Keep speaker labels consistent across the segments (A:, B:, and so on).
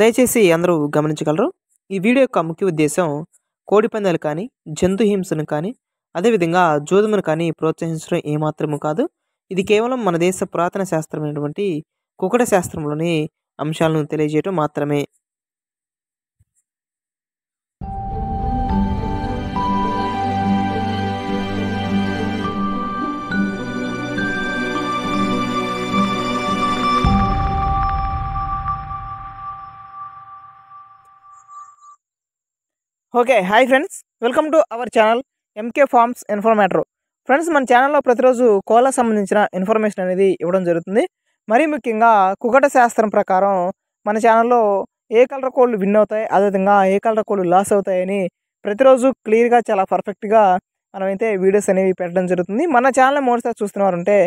A: దయచేసి అందరూ గమనించగలరు ఈ వీడియో యొక్క ముఖ్య ఉద్దేశం కోడిపందాలు కానీ జంతు హింసను కానీ అదేవిధంగా జోదమును కానీ ప్రోత్సహించడం ఏమాత్రము కాదు ఇది కేవలం మన దేశ పురాతన శాస్త్రమైనటువంటి కుకట శాస్త్రంలోని అంశాలను తెలియజేయటం మాత్రమే okay hi friends welcome to our channel MK farms informator friends మన ఛానల్లో ప్రతిరోజు కోళ్ళ సంబంధించిన ఇన్ఫర్మేషన్ అనేది ఇవ్వడం జరుగుతుంది మరీ ముఖ్యంగా కుకట శాస్త్రం ప్రకారం మన ఛానల్లో ఏ కలర్ కోళ్ళు విన్ అవుతాయి అదేవిధంగా ఏ కలర్ కోళ్ళు లాస్ అవుతాయని ప్రతిరోజు క్లియర్గా చాలా పర్ఫెక్ట్గా మనమైతే వీడియోస్ అనేవి పెట్టడం జరుగుతుంది మన ఛానల్ మూడుసారి ఉంటే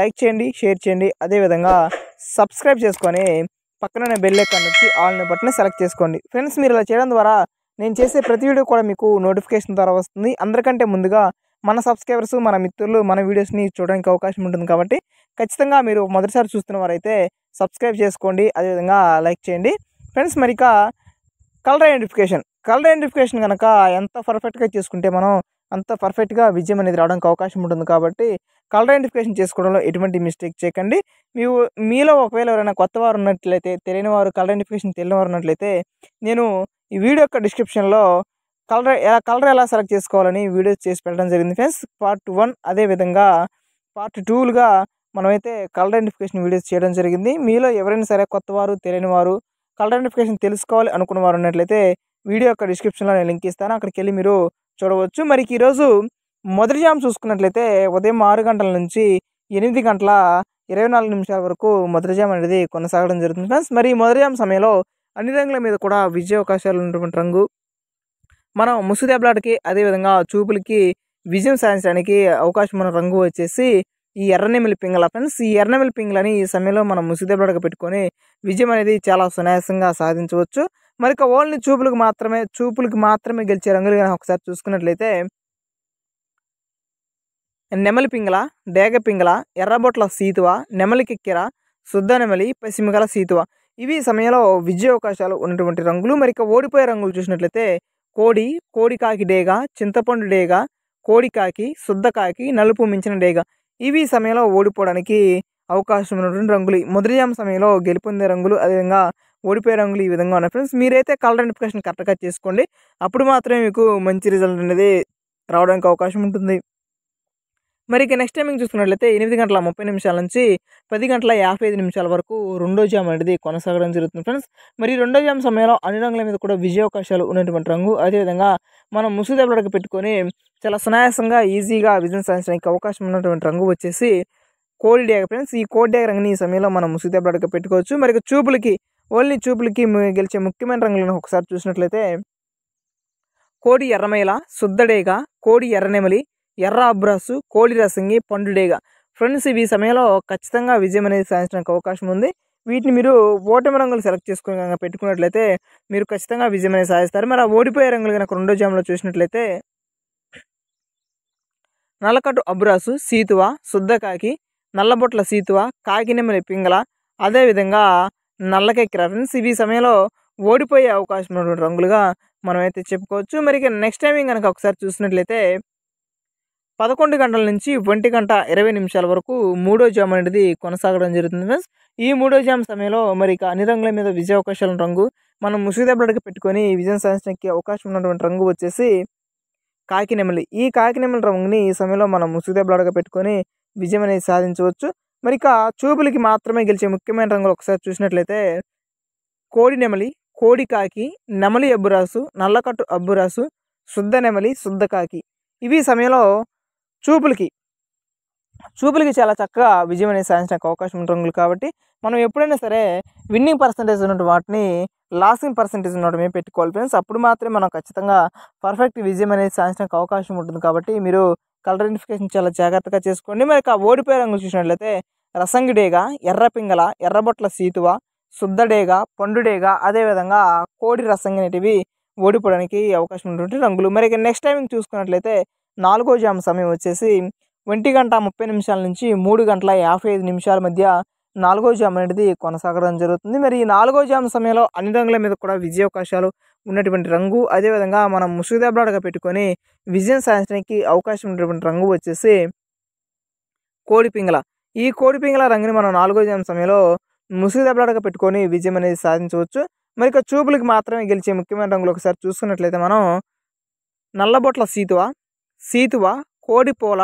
A: లైక్ చేయండి షేర్ చేయండి అదేవిధంగా సబ్స్క్రైబ్ చేసుకొని పక్కన బెల్ ఐకాన్ ఆల్ని బట్టిన సెలెక్ట్ చేసుకోండి ఫ్రెండ్స్ మీరు ఇలా చేయడం ద్వారా నేను చేసే ప్రతి వీడియో కూడా మీకు నోటిఫికేషన్ ద్వారా వస్తుంది అందరికంటే ముందుగా మన సబ్స్క్రైబర్స్ మన మిత్రులు మన వీడియోస్ని చూడడానికి అవకాశం ఉంటుంది కాబట్టి ఖచ్చితంగా మీరు మొదటిసారి చూస్తున్న వారైతే సబ్స్క్రైబ్ చేసుకోండి అదేవిధంగా లైక్ చేయండి ఫ్రెండ్స్ మరిక కలర్ ఐడెంటిఫికేషన్ కలర్ ఐడెంటిఫికేషన్ కనుక ఎంత పర్ఫెక్ట్గా చేసుకుంటే మనం అంత పర్ఫెక్ట్గా విజయం అనేది రావడానికి అవకాశం ఉంటుంది కాబట్టి కలర్ ఐడెంటిఫికేషన్ చేసుకోవడంలో ఎటువంటి మిస్టేక్ చేయకండి మీ మీలో ఒకవేళ ఎవరైనా కొత్త వారు ఉన్నట్లయితే తెలియని వారు కలర్ ఐడెంటిఫికేషన్ తెలియని వారు ఉన్నట్లయితే నేను ఈ వీడియో యొక్క డిస్క్రిప్షన్లో కలర్ కలర్ ఎలా సెలెక్ట్ చేసుకోవాలని వీడియోస్ చేసి పెట్టడం జరిగింది ఫ్రెండ్స్ పార్ట్ వన్ అదేవిధంగా పార్ట్ టూలుగా మనమైతే కలర్ ఐడెంటిఫికేషన్ వీడియోస్ చేయడం జరిగింది మీలో ఎవరైనా సరే కొత్త వారు తెలియని వారు కలర్ ఐడెంటిఫికేషన్ తెలుసుకోవాలి అనుకున్న వారు ఉన్నట్లయితే వీడియో యొక్క డిస్క్రిప్షన్లో నేను లింక్ ఇస్తాను అక్కడికి వెళ్ళి మీరు చూడవచ్చు మరి ఈరోజు మొదటి జామ్ చూసుకున్నట్లయితే ఉదయం ఆరు గంటల నుంచి ఎనిమిది గంటల ఇరవై నాలుగు నిమిషాల వరకు మొదటి జామ్ అనేది కొనసాగడం జరుగుతుంది ఫ్రెండ్స్ మరి మొదటి జామ్ సమయంలో అన్ని రంగుల మీద కూడా విజయ అవకాశాలు ఉన్నటువంటి రంగు మనం ముసు అదేవిధంగా చూపులకి విజయం సాధించడానికి అవకాశం ఉన్న రంగు వచ్చేసి ఈ ఎర్రనెమిలి పింగల ఫ్రెండ్స్ ఈ ఎర్రనెమిలి పింగలని ఈ సమయంలో మనం ముసుగుదెబ్బడగా పెట్టుకొని విజయం అనేది చాలా సునాయాసంగా సాధించవచ్చు మరి ఓన్లీ చూపులకు మాత్రమే చూపులకు మాత్రమే గెలిచే రంగులు కానీ ఒకసారి చూసుకున్నట్లయితే నెమలి పింగల డేగ పింగల ఎర్రబొట్ల సీతువ నెమలి కిక్కిర శుద్ధ నెమలి పసిమిగల సీతువ ఇవి సమయంలో విజయ అవకాశాలు ఉన్నటువంటి రంగులు మరి ఇక ఓడిపోయే రంగులు చూసినట్లయితే కోడి కోడికాకి డేగా చింతపండు డేగా కోడికాకి శుద్ధకాకి నలుపు మించిన డేగా ఇవి సమయంలో ఓడిపోవడానికి అవకాశం ఉన్నటువంటి రంగులు మొదటిజామ సమయంలో గెలుపొందే రంగులు అదేవిధంగా ఓడిపోయే రంగులు ఈ విధంగా ఉన్నాయి ఫ్రెండ్స్ మీరైతే కలర్ ఐడెంటిఫికేషన్ కరెక్ట్గా చేసుకోండి అప్పుడు మాత్రమే మీకు మంచి రిజల్ట్ అనేది రావడానికి అవకాశం ఉంటుంది మరి ఇక నెక్స్ట్ టైమింగ్ చూసుకున్నట్లయితే ఎనిమిది గంటల ముప్పై నిమిషాల నుంచి పది గంటల యాభై ఐదు నిమిషాల వరకు రెండో జామ్ అనేది కొనసాగడం జరుగుతుంది ఫ్రెండ్స్ మరి రెండో జామ్ సమయంలో అన్ని రంగుల మీద కూడా విజయావకాశాలు ఉన్నటువంటి రంగు అదేవిధంగా మనం ముసుగు పెట్టుకొని చాలా సునాయాసంగా ఈజీగా బిజినెస్ సాధించడానికి అవకాశం ఉన్నటువంటి రంగు వచ్చేసి కోల్ డ్యాగ్ ఫ్రెండ్స్ ఈ కోడి డ్యాగ్ రంగుని ఈ సమయంలో మనం ముసుగు పెట్టుకోవచ్చు మరి చూపులకి ఓన్లీ చూపులకి గెలిచే ముఖ్యమైన రంగులను ఒకసారి చూసినట్లయితే కోడి ఎర్రమేల సుద్దడేగ కోడి ఎర్రనెమలి ఎర్ర అబ్రాసు కోడి రసంగి డేగా ఫ్రెండ్స్ ఇవి సమయంలో ఖచ్చితంగా విజయం అనేది సాధించడానికి అవకాశం ఉంది వీటిని మీరు ఓటమి రంగులు సెలెక్ట్ చేసుకుని కనుక పెట్టుకున్నట్లయితే మీరు ఖచ్చితంగా విజయం అనేది సాధిస్తారు మరి ఆ ఓడిపోయే రంగులు కనుక రెండో జామ్లో చూసినట్లయితే నల్లకట్టు అబ్రాసు సీతువ శుద్ధకాకి నల్లబొట్ల సీతువ కాకినెమ్మలి పింగళ అదేవిధంగా నల్లకెక్కిర ఫ్రెండ్స్ ఇవి సమయంలో ఓడిపోయే అవకాశం ఉన్నటువంటి రంగులుగా మనమైతే చెప్పుకోవచ్చు మరి నెక్స్ట్ టైం కనుక ఒకసారి చూసినట్లయితే పదకొండు గంటల నుంచి ఒంటి గంట ఇరవై నిమిషాల వరకు మూడో జామ్ అనేది కొనసాగడం జరుగుతుంది మీన్స్ ఈ మూడో జామ్ సమయంలో మరి ఇక అన్ని రంగుల మీద విజయ అవకాశాల రంగు మనం ముసుగుదెబ్బలకి పెట్టుకొని విజయం సాధించడానికి అవకాశం ఉన్నటువంటి రంగు వచ్చేసి కాకినెమలి ఈ కాకినెమలి రంగుని ఈ సమయంలో మనం ముసుగుదెబ్బలడగ పెట్టుకొని విజయం అనేది సాధించవచ్చు మరి ఇక చూపులకి మాత్రమే గెలిచే ముఖ్యమైన రంగులు ఒకసారి చూసినట్లయితే కోడి నెమలి కోడి కాకి నెమలి అబ్బురాసు నల్లకట్టు అబ్బురాసు శుద్ధ నెమలి శుద్ధ కాకి ఇవి సమయంలో చూపులకి చూపులకి చాలా చక్కగా విజయం అనేది సాధించడానికి అవకాశం ఉంటుంది రంగులు కాబట్టి మనం ఎప్పుడైనా సరే విన్నింగ్ పర్సంటేజ్ ఉన్నట్టు వాటిని లాసింగ్ పర్సంటేజ్ ఉన్నట్టు మేము పెట్టుకోవాలి ఫ్రెండ్స్ అప్పుడు మాత్రమే మనం ఖచ్చితంగా పర్ఫెక్ట్ విజయం అనేది సాధించడానికి అవకాశం ఉంటుంది కాబట్టి మీరు కలర్ ఐడెంటిఫికేషన్ చాలా జాగ్రత్తగా చేసుకోండి మరి ఆ ఓడిపోయే రంగులు చూసినట్లయితే రసంగిడేగా ఎర్ర పింగళ ఎర్రబొట్ల సీతువ శుద్ధడేగా పండుడేగా అదేవిధంగా కోడి రసంగి అనేటివి ఓడిపోవడానికి అవకాశం ఉన్నటువంటి రంగులు మరి నెక్స్ట్ టైమింగ్ చూసుకున్నట్లయితే నాలుగో జామ్ సమయం వచ్చేసి ఒంటి గంట ముప్పై నిమిషాల నుంచి మూడు గంటల యాభై ఐదు నిమిషాల మధ్య నాలుగో జామ్ అనేది కొనసాగడం జరుగుతుంది మరి ఈ నాలుగో జామ్ సమయంలో అన్ని రంగుల మీద కూడా విజయావకాశాలు ఉన్నటువంటి రంగు అదేవిధంగా మనం ముసుగుదెబ్బలాడగా పెట్టుకొని విజయం సాధించడానికి అవకాశం ఉన్నటువంటి రంగు వచ్చేసి కోడిపింగల ఈ కోడిపింగల రంగుని మనం నాలుగో జామ్ సమయంలో ముసుగుదెబ్బలాడగా పెట్టుకొని విజయం అనేది సాధించవచ్చు మరి ఇక చూపులకి మాత్రమే గెలిచే ముఖ్యమైన రంగులు ఒకసారి చూసుకున్నట్లయితే మనం నల్లబొట్ల సీతువా సీతువ కోడిపోల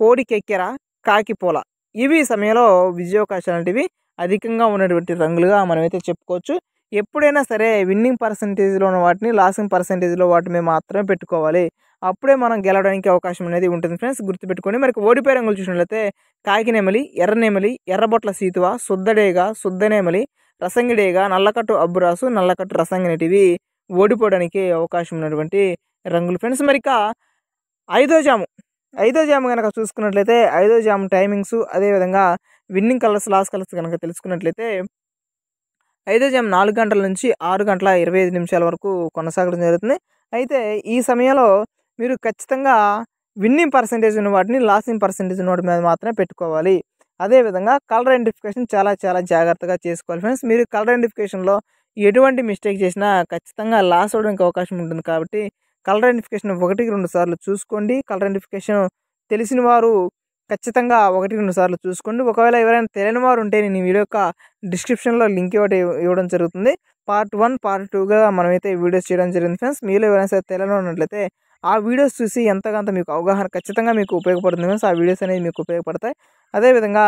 A: కోడికెక్కెర కాకిపోల ఇవి సమయంలో విజయావకాశాలు అనేటివి అధికంగా ఉన్నటువంటి రంగులుగా మనమైతే చెప్పుకోవచ్చు ఎప్పుడైనా సరే విన్నింగ్ పర్సంటేజ్లో ఉన్న వాటిని లాసింగ్ పర్సంటేజ్లో వాటిని మాత్రమే పెట్టుకోవాలి అప్పుడే మనం గెలవడానికి అవకాశం అనేది ఉంటుంది ఫ్రెండ్స్ గుర్తుపెట్టుకోండి మరి ఓడిపోయే రంగులు చూసినట్లయితే కాకినేమలి ఎర్రనేమలి ఎర్రబొట్ల సీతువ సుద్దడేగ సుద్దనేమలి రసంగిడేగ నల్లకట్టు అబ్బురాసు నల్లకట్టు అనేటివి ఓడిపోవడానికి అవకాశం ఉన్నటువంటి రంగులు ఫ్రెండ్స్ మరిక ఐదో జాము ఐదో జాము కనుక చూసుకున్నట్లయితే ఐదో జాము టైమింగ్స్ అదేవిధంగా విన్నింగ్ కలర్స్ లాస్ కలర్స్ కనుక తెలుసుకున్నట్లయితే ఐదో జాము నాలుగు గంటల నుంచి ఆరు గంటల ఇరవై ఐదు నిమిషాల వరకు కొనసాగడం జరుగుతుంది అయితే ఈ సమయంలో మీరు ఖచ్చితంగా విన్నింగ్ పర్సంటేజ్ ఉన్న వాటిని లాసింగ్ పర్సంటేజ్ ఉన్న వాటి మీద మాత్రమే పెట్టుకోవాలి అదేవిధంగా కలర్ ఐడెంటిఫికేషన్ చాలా చాలా జాగ్రత్తగా చేసుకోవాలి ఫ్రెండ్స్ మీరు కలర్ ఐడెంటిఫికేషన్లో ఎటువంటి మిస్టేక్ చేసినా ఖచ్చితంగా లాస్ అవడానికి అవకాశం ఉంటుంది కాబట్టి కలర్ ఐడెంటిఫికేషన్ ఒకటికి రెండు సార్లు చూసుకోండి కలర్ ఐడెంటిఫికేషన్ తెలిసిన వారు ఖచ్చితంగా ఒకటి రెండు సార్లు చూసుకోండి ఒకవేళ ఎవరైనా తెలియని వారు ఉంటే నేను వీడియో యొక్క డిస్క్రిప్షన్లో లింక్ ఇవ్వటం ఇవ్వడం జరుగుతుంది పార్ట్ వన్ పార్ట్ టూగా మనమైతే వీడియోస్ చేయడం జరిగింది ఫ్రెండ్స్ మీలో ఎవరైనా సరే తెలియని ఉన్నట్లయితే ఆ వీడియోస్ చూసి ఎంతగాంత మీకు అవగాహన ఖచ్చితంగా మీకు ఉపయోగపడుతుంది ఫ్రెండ్స్ ఆ వీడియోస్ అనేవి మీకు ఉపయోగపడతాయి అదేవిధంగా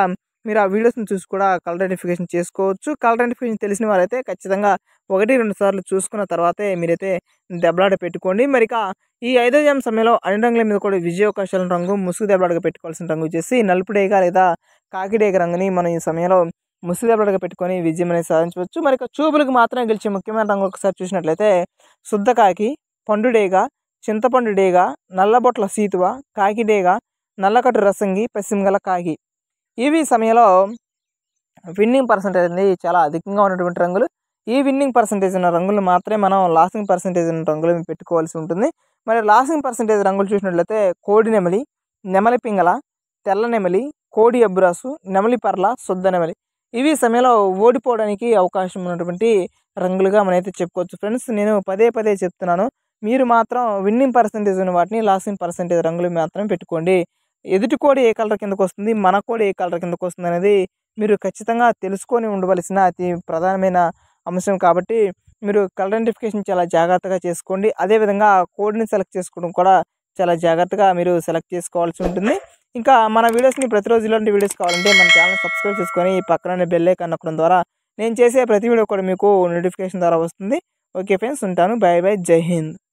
A: మీరు ఆ వీడియోస్ని చూసి కూడా కలర్ ఐడెంటిఫికేషన్ చేసుకోవచ్చు కలర్ ఐడెంటిఫికేషన్ తెలిసిన వారైతే ఖచ్చితంగా ఒకటి రెండు సార్లు చూసుకున్న తర్వాతే మీరైతే దెబ్బలాట పెట్టుకోండి మరి ఇక ఈ ఐదో జామ్ సమయంలో అన్ని రంగుల మీద కూడా విజయోకాశాల రంగు ముసుగు దెబ్బలాటగా పెట్టుకోవాల్సిన రంగు చేసి నలుపు డేగా లేదా కాకిడేగ రంగుని మనం ఈ సమయంలో ముసుగు ముసుగుదెబ్బలుగా పెట్టుకొని విజయం అనేది సాధించవచ్చు మరి చూపులకు మాత్రమే గెలిచే ముఖ్యమైన రంగు ఒకసారి చూసినట్లయితే శుద్ధకాకి పండుడేగ చింతపండు డేగా నల్లబొట్ల సీతువ కాకిడేగ నల్లకట్టు రసంగి పశ్చిమగల కాకి ఈవీ సమయంలో విన్నింగ్ పర్సంటేజ్ అనేది చాలా అధికంగా ఉన్నటువంటి రంగులు ఈ విన్నింగ్ పర్సంటేజ్ ఉన్న రంగులు మాత్రమే మనం లాసింగ్ పర్సంటేజ్ ఉన్న రంగులు పెట్టుకోవాల్సి ఉంటుంది మరి లాసింగ్ పర్సంటేజ్ రంగులు చూసినట్లయితే కోడి నెమలి నెమలి పింగళ తెల్ల నెమలి కోడి అబ్బురాసు నెమలి పర్ల శుద్ధ నెమలి ఇవి సమయంలో ఓడిపోవడానికి అవకాశం ఉన్నటువంటి రంగులుగా అయితే చెప్పుకోవచ్చు ఫ్రెండ్స్ నేను పదే పదే చెప్తున్నాను మీరు మాత్రం విన్నింగ్ పర్సంటేజ్ ఉన్న వాటిని లాసింగ్ పర్సంటేజ్ రంగులు మాత్రం పెట్టుకోండి ఎదుటి కోడి ఏ కలర్ కిందకు వస్తుంది మన కోడి ఏ కలర్ కిందకు వస్తుంది అనేది మీరు ఖచ్చితంగా తెలుసుకొని ఉండవలసిన అతి ప్రధానమైన అంశం కాబట్టి మీరు కలర్ ఐడెంటిఫికేషన్ చాలా జాగ్రత్తగా చేసుకోండి అదేవిధంగా ఆ కోడ్ని సెలెక్ట్ చేసుకోవడం కూడా చాలా జాగ్రత్తగా మీరు సెలెక్ట్ చేసుకోవాల్సి ఉంటుంది ఇంకా మన వీడియోస్ని ప్రతిరోజు ఇలాంటి వీడియోస్ కావాలంటే మన ఛానల్ సబ్స్క్రైబ్ చేసుకొని పక్కన ఐకాన్ కనొక్కడం ద్వారా నేను చేసే ప్రతి వీడియో కూడా మీకు నోటిఫికేషన్ ద్వారా వస్తుంది ఓకే ఫ్రెండ్స్ ఉంటాను బాయ్ బాయ్ జై హింద్